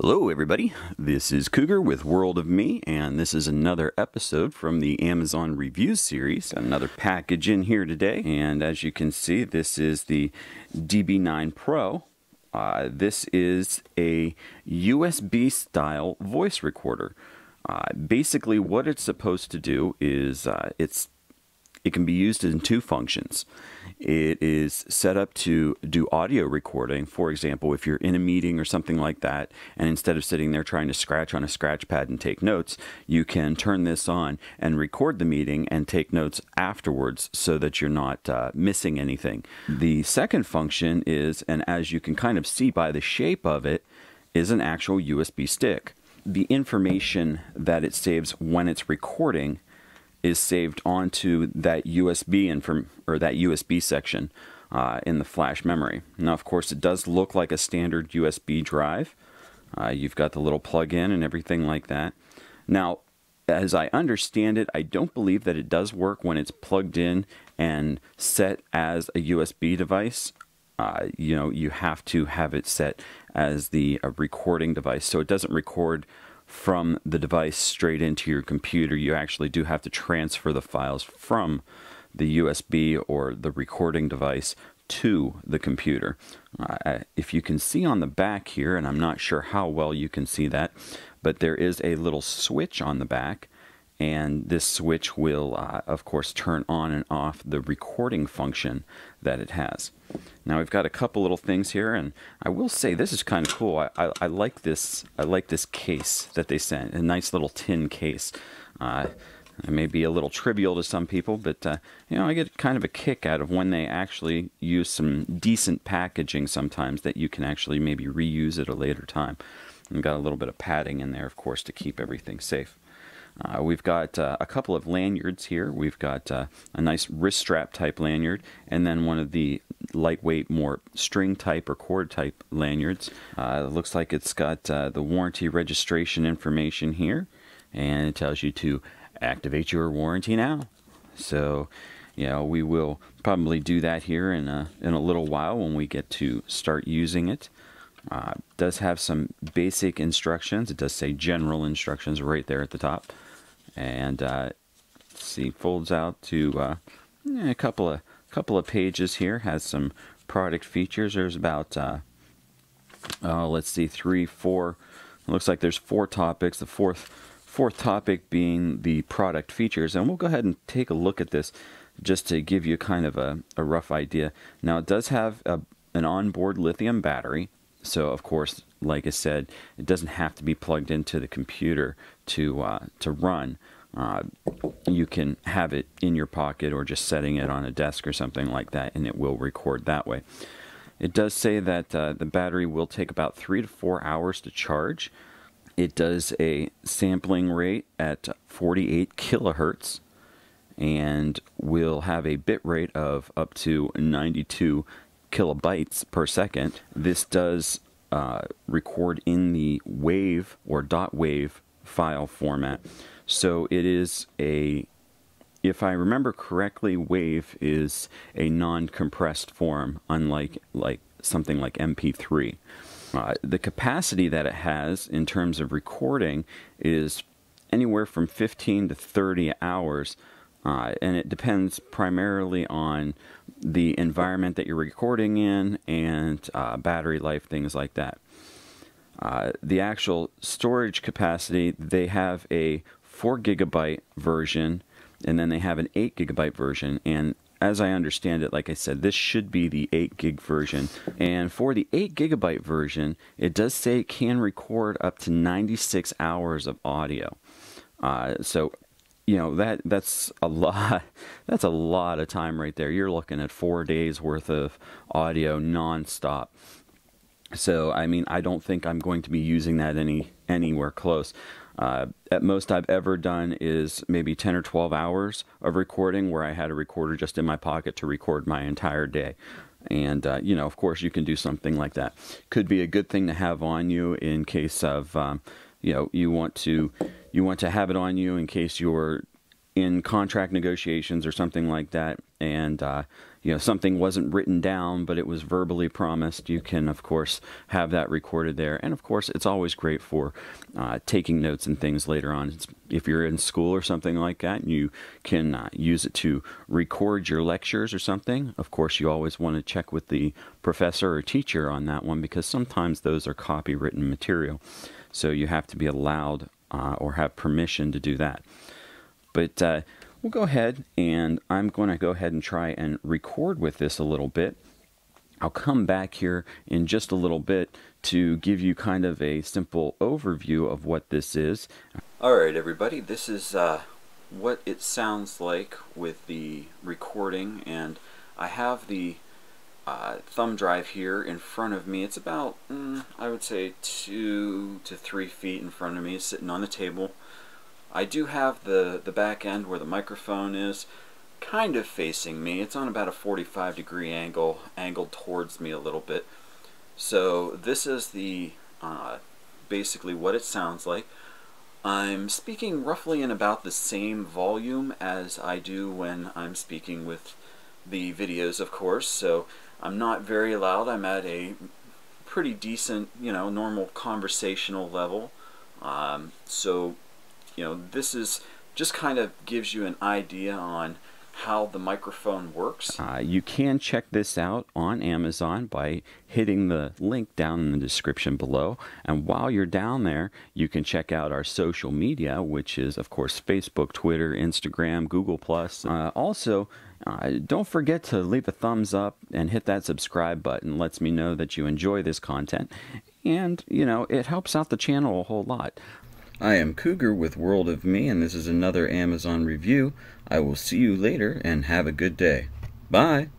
Hello, everybody. This is Cougar with World of Me, and this is another episode from the Amazon Review Series. Got another package in here today, and as you can see, this is the DB9 Pro. Uh, this is a USB style voice recorder. Uh, basically, what it's supposed to do is uh, it's it can be used in two functions. It is set up to do audio recording. For example, if you're in a meeting or something like that, and instead of sitting there trying to scratch on a scratch pad and take notes, you can turn this on and record the meeting and take notes afterwards so that you're not uh, missing anything. The second function is, and as you can kind of see by the shape of it, is an actual USB stick. The information that it saves when it's recording is saved onto that USB from or that USB section uh, in the flash memory. Now, of course, it does look like a standard USB drive. Uh, you've got the little plug-in and everything like that. Now, as I understand it, I don't believe that it does work when it's plugged in and set as a USB device. Uh, you know, you have to have it set as the uh, recording device, so it doesn't record from the device straight into your computer. You actually do have to transfer the files from the USB or the recording device to the computer. Uh, uh, if you can see on the back here, and I'm not sure how well you can see that, but there is a little switch on the back and this switch will, uh, of course, turn on and off the recording function that it has. Now we've got a couple little things here, and I will say this is kind of cool. I, I, I like this. I like this case that they sent, a nice little tin case. Uh, it may be a little trivial to some people, but uh, you know, I get kind of a kick out of when they actually use some decent packaging sometimes that you can actually maybe reuse at a later time. And got a little bit of padding in there, of course, to keep everything safe. Uh, we've got uh, a couple of lanyards here. We've got uh, a nice wrist strap type lanyard and then one of the lightweight, more string type or cord type lanyards. Uh, it looks like it's got uh, the warranty registration information here and it tells you to activate your warranty now. So, yeah, we will probably do that here in a, in a little while when we get to start using it. Uh, does have some basic instructions. It does say general instructions right there at the top and uh, see folds out to uh, eh, a couple of couple of pages here. Has some product features. There's about uh, oh, let's see, three, four. looks like there's four topics. The fourth fourth topic being the product features, and we'll go ahead and take a look at this just to give you kind of a, a rough idea. Now it does have a, an onboard lithium battery so of course, like I said, it doesn't have to be plugged into the computer to uh, to run. Uh, you can have it in your pocket or just setting it on a desk or something like that, and it will record that way. It does say that uh, the battery will take about three to four hours to charge. It does a sampling rate at 48 kilohertz and will have a bit rate of up to 92 kilobytes per second. This does uh, record in the wave or dot wave file format. So it is a, if I remember correctly, wave is a non-compressed form, unlike like something like MP3. Uh, the capacity that it has in terms of recording is anywhere from 15 to 30 hours uh, and it depends primarily on the environment that you're recording in and uh, battery life, things like that. Uh, the actual storage capacity, they have a 4 gigabyte version and then they have an 8 gigabyte version. And as I understand it, like I said, this should be the 8 gig version. And for the 8 gigabyte version, it does say it can record up to 96 hours of audio. Uh, so you know that that's a lot that's a lot of time right there you're looking at four days worth of audio nonstop so i mean i don't think i'm going to be using that any anywhere close uh, at most i've ever done is maybe 10 or 12 hours of recording where i had a recorder just in my pocket to record my entire day and uh, you know of course you can do something like that could be a good thing to have on you in case of um, you know you want to you want to have it on you in case you're in contract negotiations or something like that, and uh, you know something wasn't written down but it was verbally promised, you can of course have that recorded there. And of course, it's always great for uh, taking notes and things later on. It's, if you're in school or something like that, and you can uh, use it to record your lectures or something. Of course, you always want to check with the professor or teacher on that one because sometimes those are copywritten material. So you have to be allowed uh, or have permission to do that. But uh, we'll go ahead and I'm going to go ahead and try and record with this a little bit. I'll come back here in just a little bit to give you kind of a simple overview of what this is. All right, everybody, this is uh, what it sounds like with the recording, and I have the uh, thumb drive here in front of me. It's about, mm, I would say, two to three feet in front of me, sitting on the table. I do have the, the back end where the microphone is kind of facing me. It's on about a 45 degree angle, angled towards me a little bit. So this is the uh, basically what it sounds like. I'm speaking roughly in about the same volume as I do when I'm speaking with the videos, of course. So I'm not very loud. I'm at a pretty decent, you know, normal conversational level. Um, so, you know, this is just kind of gives you an idea on how the microphone works? Uh, you can check this out on Amazon by hitting the link down in the description below. And while you're down there, you can check out our social media, which is, of course, Facebook, Twitter, Instagram, Google. Uh, also, uh, don't forget to leave a thumbs up and hit that subscribe button. lets me know that you enjoy this content. And, you know, it helps out the channel a whole lot. I am Cougar with World of Me, and this is another Amazon review. I will see you later and have a good day. Bye.